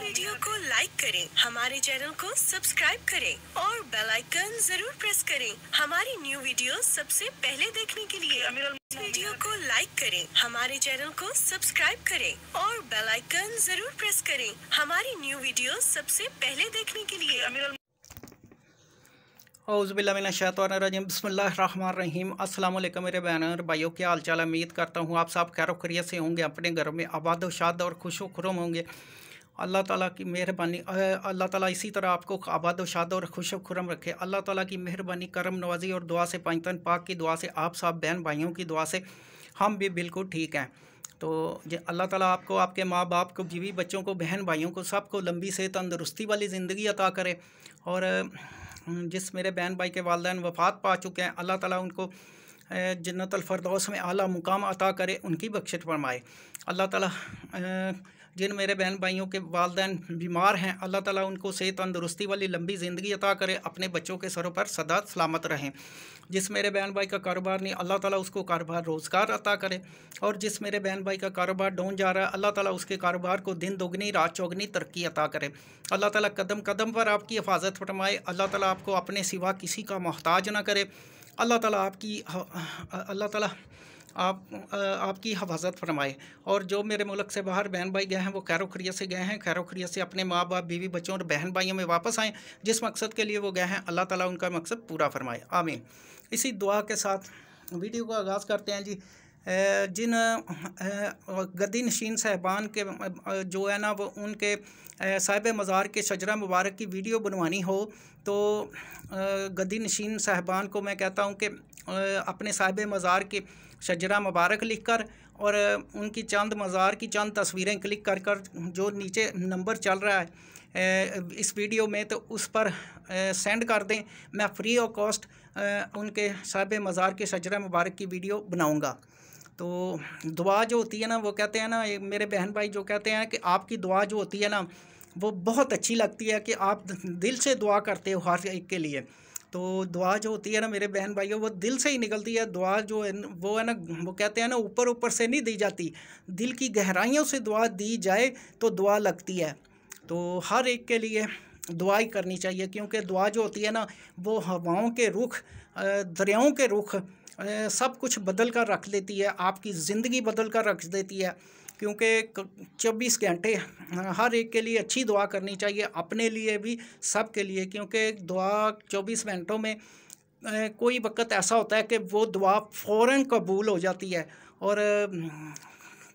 video को like करें हमारे चैनल को सब्सक्राइब करें और बेल आइकन जरूर प्रेस करें हमारी न्यू वीडियो सबसे पहले देखने के लिए वीडियो को लाइक करें हमारे चैनल को सब्सक्राइब करें और बेल आइकन जरूर प्रेस करें हमारी न्यू वीडियो सबसे पहले देखने के लिए हौज़बिल्लाशातरजीम बसमीम अल्लाम मेरे बैनर भाइयों के हाल चाल उम्मीद करता हूँ आप सब खैर खरीत से होंगे अपने घरों में आबाद शाद और खुश खुरम होंगे अल्लाह ताला की मेहरबानी अल्लाह ताला इसी तरह आपको आबाद शाद और खुश खुरम रखे अल्लाह ताला की मेहरबानी करम नवाजी और दुआ से पाकिस्तान पाक की दुआ से आप साहब बहन भाइयों की दुआ से हम भी बिल्कुल ठीक हैं तो अल्लाह ताला आपको आपके माँ बाप को बीवी बच्चों को बहन भाइयों को सबको लंबी से तंदरुस्ती वाली ज़िंदगी अता करे और जिस मेरे बहन भाई के वालदे वफ़ात पा चुके हैं अल्लाह ताला उनको जन्नत अलफरदौस में आला मुकाम अता करे उनकी बख्शत फरमाए अल्लाह ताला जिन मेरे बहन भाइयों के वालदेन बीमार हैं अल्लाह ताला उनको सेहत तंदुरुस्ती वाली लंबी ज़िंदगी अता करे अपने बच्चों के सरों पर सदा सलामत रहें जिस मेरे बहन भाई का कारोबार नहीं अल्लाह ताला उसको कारोबार रोज़गार अता करे और जिस मेरे बहन भाई का कारोबार डोन जा रहा है अल्लाह ताला उसके कारोबार को दिन दोगुनी रात चौगनी तरक्की अता करे अल्लाह ताला कदम कदम पर आपकी हिफाजत फरमाए अल्लाह ताला आपको अपने सिवा किसी का मोहताज ना करे अल्लाह ताला आपकी अल्लाह ताला आप आपकी हफाजत फरमाए और जो मेरे मुल्क से बाहर बहन भाई गए हैं वो कैरो खरिया से गए हैं कैरो खरिया से अपने माँ बाप बीवी बच्चों और बहन भाइयों में वापस आएँ जिस मकसद के लिए वो गए हैं अल्लाह ताला उनका मकसद पूरा फरमाए आमीन इसी दुआ के साथ वीडियो का आगाज़ करते हैं जी जिन गद्दी नशीन साहबान के जो है ना वो उनके साहिब मज़ार के शजरा मुबारक की वीडियो बनवानी हो तो गद्दी नशीन साहबान को मैं कहता हूँ कि अपने साहिब मज़ार के शजरा मुबारक लिख कर और उनकी चंद मज़ार की चंद तस्वीरें क्लिक कर कर जो नीचे नंबर चल रहा है इस वीडियो में तो उस पर सेंड कर दें मैं फ्री ऑफ कॉस्ट उनके साहिब मज़ार के शजरा मुबारक की वीडियो बनाऊँगा तो दुआ जो होती है ना वो कहते हैं ना मेरे बहन भाई जो कहते हैं कि आपकी दुआ जो होती है ना वो बहुत अच्छी लगती है कि आप दिल से दुआ करते हो हर एक के लिए तो दुआ जो होती है ना मेरे बहन भाइयों वो दिल से ही निकलती है दुआ जो है वो है ना वो कहते हैं ना ऊपर ऊपर से नहीं दी जाती दिल की गहराइयों से दुआ दी जाए तो दुआ लगती है तो हर एक के लिए दुआ ही करनी चाहिए क्योंकि दुआ जो होती है ना वो हवाओं के रुख दरियाओं के रुख सब कुछ बदल कर रख देती है आपकी ज़िंदगी बदल कर रख देती है क्योंकि चौबीस घंटे हर एक के लिए अच्छी दुआ करनी चाहिए अपने लिए भी सब के लिए क्योंकि दुआ चौबीस घंटों में कोई वक्त ऐसा होता है कि वो दुआ फ़ौर कबूल हो जाती है और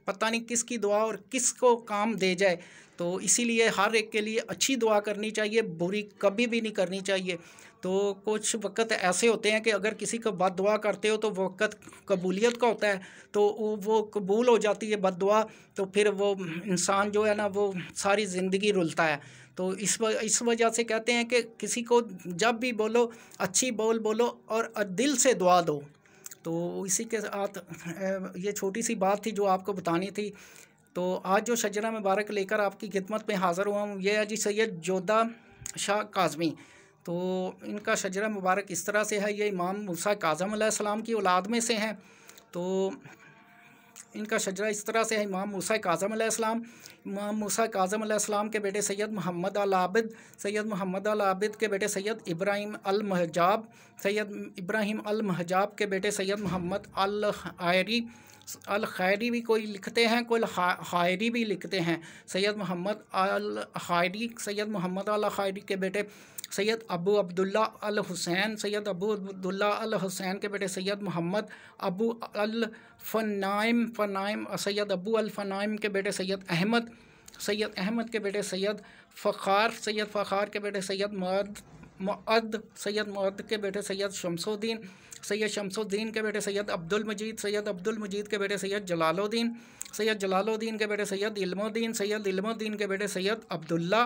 पता नहीं किसकी दुआ और किसको काम दे जाए तो इसीलिए हर एक के लिए अच्छी दुआ करनी चाहिए बुरी कभी भी नहीं करनी चाहिए तो कुछ वक़्त ऐसे होते हैं कि अगर किसी को बद दुआ करते हो तो वक़्त कबूलियत का होता है तो वो कबूल हो जाती है बद दुआ तो फिर वो इंसान जो है ना वो सारी ज़िंदगी रुलता है तो इस व, इस वजह से कहते हैं कि किसी को जब भी बोलो अच्छी बोल बोलो और दिल से दुआ दो तो इसी के साथ ये छोटी सी बात थी जो आपको बतानी थी तो आज जो शजरा मुबारक लेकर आपकी खिदमत में हाज़िर हुआ हूँ ये है जी सैयद जोधा शाह काजमी तो इनका शजरा मुबारक इस तरह से है ये इमाम मूसा काजम सलाम की औलाद में से हैं तो इनका शजरा इस तरह से है इमाम मूसा काजम आसमाम इमाम मूसा काजम आसमाम के बेटे सैयद मोहम्मद अल आबिद सैयद मोहम्मद अल आबिद के बेटे सैयद इब्राहिम अल महजाब सैयद इब्राहिम अल महजाब के बेटे सैयद मोहम्मद अल आयरी अल खैरी भी कोई लिखते हैं कोई हायरी भी लिखते हैं सैयद मोहम्मद अल हायरी सैयद मोहम्मद अल हायरी के बेटे सैयद अबू अब्दुल्ला अल हुसैन सैयद अबू अब्दुल्ला अल हुसैन के बेटे सैयद मोहम्मद अबू अल फ़नाइम फ़नाइम सैयद अबू अल फ़नाइम के बेटे सैयद अहमद सैयद अहमद के बेटे सैयद फ़ार सैयद फ़ार के बेटे सैयद मद मद सैयद मद के बेटे सैयद शमसुद्दीन सैयद शमसुद्दीन के बेटे सैयद अब्दुल मजीद सैयद अब्दुल मजीद के बेटे सैयद जलालुद्दीन सैयद जलालुद्दीन के बेटे सैयद इल्मुद्दीन सैयद इल्मुद्दीन के बेटे सैयद अब्दुल्ला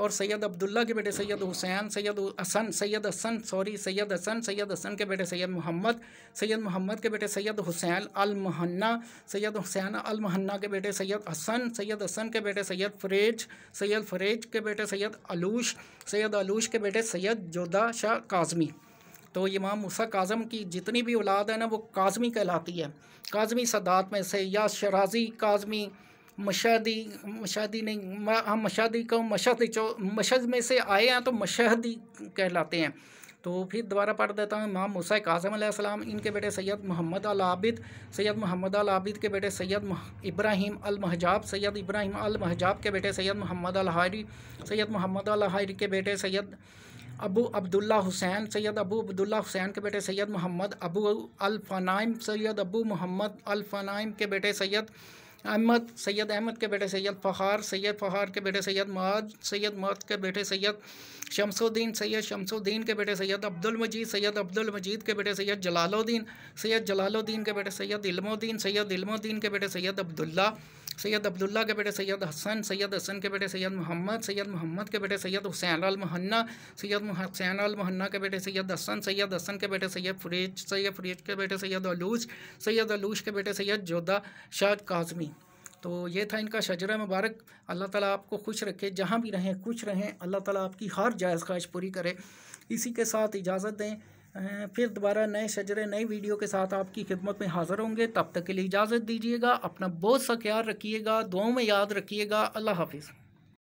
और सैयद अब्दुल्ला के बेटे सैयद हुसैन सैयद हसन सैयद हसन सॉरी सैयद हसन सैयद हसन के बेटे सैयद मोहम्मद सैयद मोहम्मद के बेटे सैयद हुसैन महन्ना सैयद हुसैन महन्ना के बेटे सैयद हसन सैयद हसन के बेटे सैयद फरेज सैयद फरेज के बेटे सैयद अलूश सैयद अलूश के बेटे सैयद जोदा शाह काजमी तो इमाम मूसा काजम की जितनी भी औलाद है ना वो काजमी कहलाती है काजमी सदात में से या शराजी काजमी मशादी मशादी नहीं हम मशादी का मशद चो मशद में से आए हैं तो मशहदी कहलाते हैं तो फिर दोबारा पढ़ देता हूँ इमाम मूसा कासम इनके बेटे सैयद मोहम्मद अल आबिद सैयद मोहम्मद अल आबिद के बेटे सैयद इब्राहिम अल महजाब सैयद इब्राहिम अल महजाब के बेटे सैयद मोहम्मद अल हारी सैयद मोहम्मद अल हारी के बेटे सैयद अबू अब्दुल्ला हुसैन सैयद अबू अब्दुल्ला हुसैन के बेटे सैयद मोहम्मद अबू अल फ़नाइम सैयद अबू मोहम्मद अल फ़नाइम के बेटे सैयद अहमद सैयद अहमद के बेटे सैयद फ़हार सैयद फ़हार के बेटे सैयद माद सैयद माद के बेटे सैयद शमसुद्दीन सैयद शमसुद्दीन के बेटे सैयद अब्दुल मजीद सैयद अब्दुल मजीद के बेटे सैयद जलालुद्दीन सैयद जलालुद्दीन के बेटे सैयद इल्मुद्दीन सैयद इल्मुद्दीन के बेटे सैयद अब्दुल्ला सैयद अब्दुल्ला के बेटे सैयद हसन सैयद हसन के बेटे सैयद मोहम्मद सैयद मोहम्मद के बेटे सैयद हुसैन अल महन्ना सैयद हुसैन अल महन्ना के बेटे सैयद हसन सैयद हसन के बेटे सैयद फरीज सैयद फरीज के बेटे सैयद अलूज सैयद अलूज के बेटे सैयद जोधा शाह काजमी तो ये था इनका शजरा मुबारक अल्लाह ताला आपको खुश रखे जहाँ भी रहें खुश रहें अल्लाह ताला आपकी हर जायज़ ख्वाहिश पूरी करे इसी के साथ इजाज़त दें फिर दोबारा नए शजरे नई वीडियो के साथ आपकी खिदमत में हाज़िर होंगे तब तक के लिए इजाज़त दीजिएगा अपना बहुत सा ख्याल रखिएगा दुआओं में याद रखिएगा अल्लाह हाफिज़